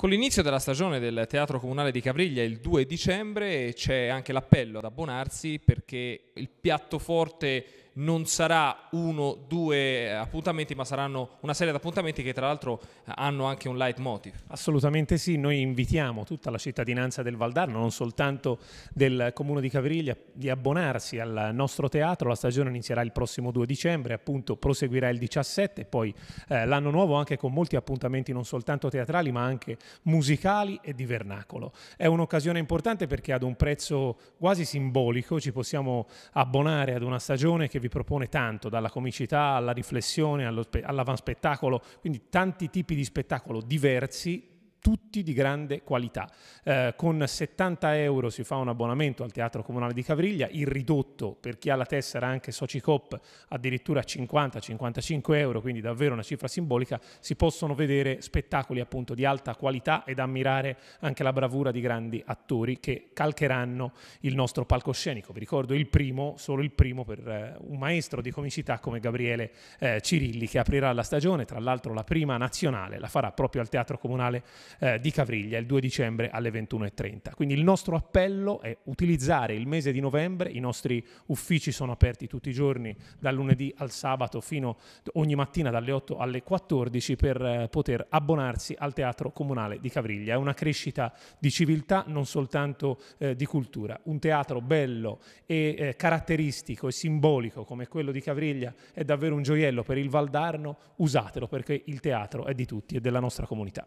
Con l'inizio della stagione del Teatro Comunale di Capriglia il 2 dicembre c'è anche l'appello ad abbonarsi perché il piatto forte non sarà uno, due eh, appuntamenti, ma saranno una serie di appuntamenti che tra l'altro hanno anche un leitmotiv. Assolutamente sì, noi invitiamo tutta la cittadinanza del Valdarno, non soltanto del comune di Cavriglia, di abbonarsi al nostro teatro. La stagione inizierà il prossimo 2 dicembre, appunto proseguirà il 17, poi eh, l'anno nuovo anche con molti appuntamenti non soltanto teatrali, ma anche musicali e di vernacolo. È un'occasione importante perché ad un prezzo quasi simbolico ci possiamo abbonare ad una stagione che vi propone tanto, dalla comicità alla riflessione, all'avanspettacolo, quindi tanti tipi di spettacolo diversi tutti di grande qualità. Eh, con 70 euro si fa un abbonamento al Teatro Comunale di Cavriglia, il ridotto per chi ha la tessera anche Socicop addirittura 50-55 euro, quindi davvero una cifra simbolica, si possono vedere spettacoli appunto di alta qualità ed ammirare anche la bravura di grandi attori che calcheranno il nostro palcoscenico. Vi ricordo il primo, solo il primo per eh, un maestro di comicità come Gabriele eh, Cirilli che aprirà la stagione, tra l'altro la prima nazionale, la farà proprio al Teatro Comunale eh, di Cavriglia il 2 dicembre alle 21.30. Quindi il nostro appello è utilizzare il mese di novembre, i nostri uffici sono aperti tutti i giorni dal lunedì al sabato fino ogni mattina dalle 8 alle 14 per eh, poter abbonarsi al Teatro Comunale di Cavriglia. È una crescita di civiltà, non soltanto eh, di cultura. Un teatro bello e eh, caratteristico e simbolico come quello di Cavriglia è davvero un gioiello per il Valdarno, usatelo perché il teatro è di tutti e della nostra comunità.